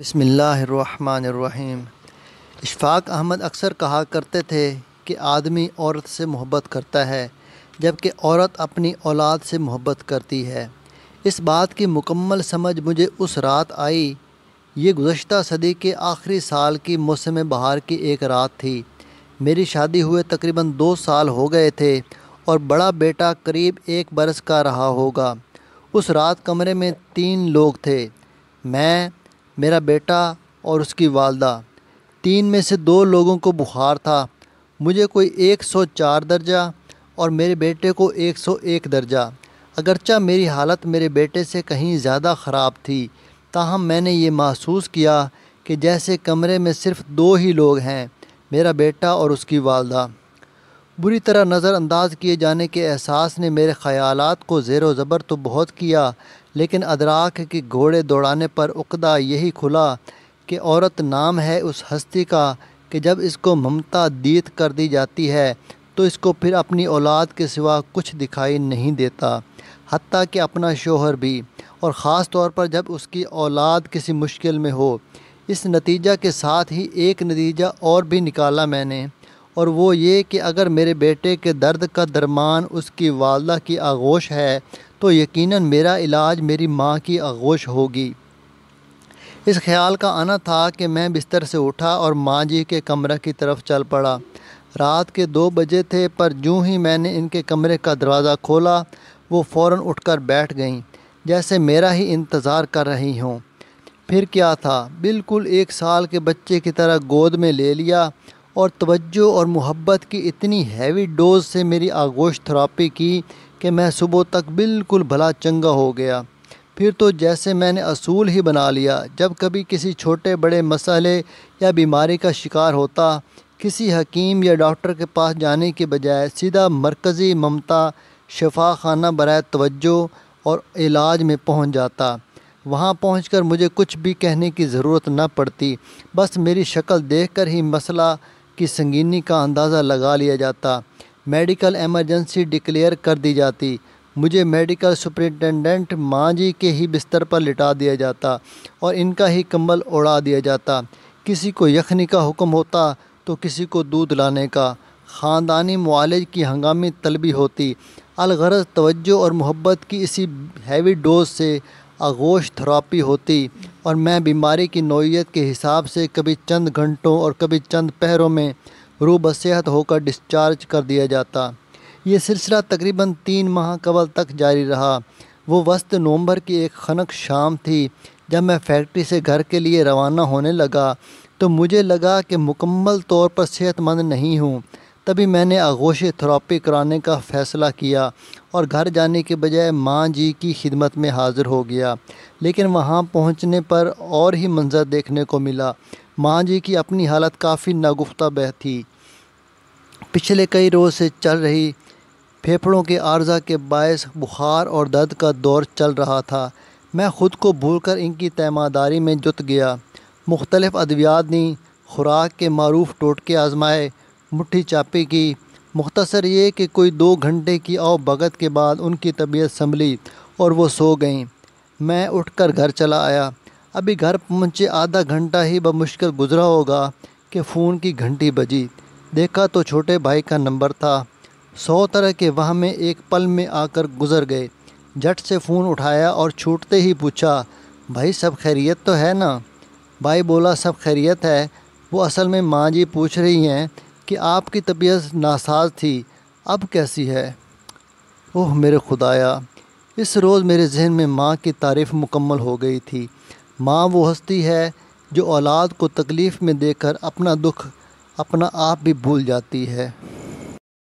बसमिल्लाम इशफाक अहमद अक्सर कहा करते थे कि आदमी औरत से मोहब्बत करता है जबकि औरत अपनी औलाद से मोहब्बत करती है इस बात की मुकम्मल समझ मुझे उस रात आई ये गुज्त सदी के आखिरी साल की मौसम बहार की एक रात थी मेरी शादी हुए तकरीबन दो साल हो गए थे और बड़ा बेटा करीब एक बरस का रहा होगा उस रात कमरे में तीन लोग थे मैं मेरा बेटा और उसकी वालदा तीन में से दो लोगों को बुखार था मुझे कोई 104 दर्जा और मेरे बेटे को 101 दर्जा अगरचा मेरी हालत मेरे बेटे से कहीं ज़्यादा ख़राब थी ताहम मैंने ये महसूस किया कि जैसे कमरे में सिर्फ दो ही लोग हैं मेरा बेटा और उसकी वालदा बुरी तरह नज़रअंदाज किए जाने के एहसास ने मेरे ख़्यालात को ज़ेर ज़बर तो बहुत किया लेकिन अदराक के घोड़े दौड़ाने पर उकदा यही खुला कि औरत नाम है उस हस्ती का कि जब इसको ममता दीत कर दी जाती है तो इसको फिर अपनी औलाद के सिवा कुछ दिखाई नहीं देता हती कि अपना शोहर भी और ख़ास तौर पर जब उसकी औलाद किसी मुश्किल में हो इस नतीजा के साथ ही एक नतीजा और भी निकाला मैंने और वो ये कि अगर मेरे बेटे के दर्द का दरमान उसकी वालदा की आगोश है तो यकीनन मेरा इलाज मेरी माँ की आगोश होगी इस ख्याल का आना था कि मैं बिस्तर से उठा और माँ जी के कमरे की तरफ चल पड़ा रात के दो बजे थे पर जूँ ही मैंने इनके कमरे का दरवाज़ा खोला वो फ़ौर उठकर बैठ गईं जैसे मेरा ही इंतज़ार कर रही हों फिर क्या था बिल्कुल एक साल के बच्चे की तरह गोद में ले लिया और तवज्जो और मोहब्बत की इतनी हैवी डोज से मेरी आगोश थ्रापी की कि मैं सुबह तक बिल्कुल भला चंगा हो गया फिर तो जैसे मैंने असूल ही बना लिया जब कभी किसी छोटे बड़े मसले या बीमारी का शिकार होता किसी हकीम या डॉक्टर के पास जाने के बजाय सीधा मरकज़ी ममता शफा खाना बरए तवज्जो और इलाज में पहुंच जाता वहां पहुंचकर मुझे कुछ भी कहने की ज़रूरत न पड़ती बस मेरी शक्ल देखकर ही मसला की संगीनी का अंदाज़ा लगा लिया जाता मेडिकल इमरजेंसी डिक्लेयर कर दी जाती मुझे मेडिकल सुपरिटेंडेंट माँ जी के ही बिस्तर पर लिटा दिया जाता और इनका ही कम्बल उड़ा दिया जाता किसी को यखनी का हुक्म होता तो किसी को दूध लाने का ख़ानदानी मालज की हंगामी तलबी होती अलगरज तवज्जो और मोहब्बत की इसी हैवी डोज से आगोश थरापी होती और मैं बीमारी की नोयत के हिसाब से कभी चंद घंटों और कभी चंद पहरों में रूब सेहत होकर डिस्चार्ज कर दिया जाता ये सिलसिला तकरीबन तीन माह कबल तक जारी रहा वो वस्त नवंबर की एक खनक शाम थी जब मैं फैक्ट्री से घर के लिए रवाना होने लगा तो मुझे लगा कि मुकम्मल तौर पर सेहतमंद नहीं हूँ तभी मैंने आगोश थेरापी कराने का फ़ैसला किया और घर जाने के बजाय माँ जी की खिदमत में हाज़िर हो गया लेकिन वहाँ पहुँचने पर और ही मंज़र देखने को मिला माँ जी की अपनी हालत काफ़ी नागुफ्ता बह थी पिछले कई रोज़ से चल रही फेफड़ों के आर्जा के बायस बुखार और दर्द का दौर चल रहा था मैं ख़ुद को भूल कर इनकी तैमादारी में जुट गया मुख्तलिफ़ अद्वियात ने खुराक के मरूफ टोटके आजमाए मुट्ठी चापी की मुख्तसर ये कि कोई दो घंटे की आओ भगत के बाद उनकी तबीयत संभली और वो सो गईं मैं उठकर घर चला आया अभी घर पहुँचे आधा घंटा ही बमुश्किल गुजरा होगा कि फ़ोन की घंटी बजी देखा तो छोटे भाई का नंबर था सौ तरह के वहाँ में एक पल में आकर गुजर गए झट से फ़ोन उठाया और छूटते ही पूछा भाई सब खैरियत तो है ना भाई बोला सब खैरियत है वो असल में माँ जी पूछ रही हैं कि आपकी तबीयत नासाज थी अब कैसी है ओह मेरे खुदाया इस रोज़ मेरे जहन में माँ की तारीफ़ मुकम्मल हो गई थी माँ वो हस्ती है जो औलाद को तकलीफ़ में देकर अपना दुख अपना आप भी भूल जाती है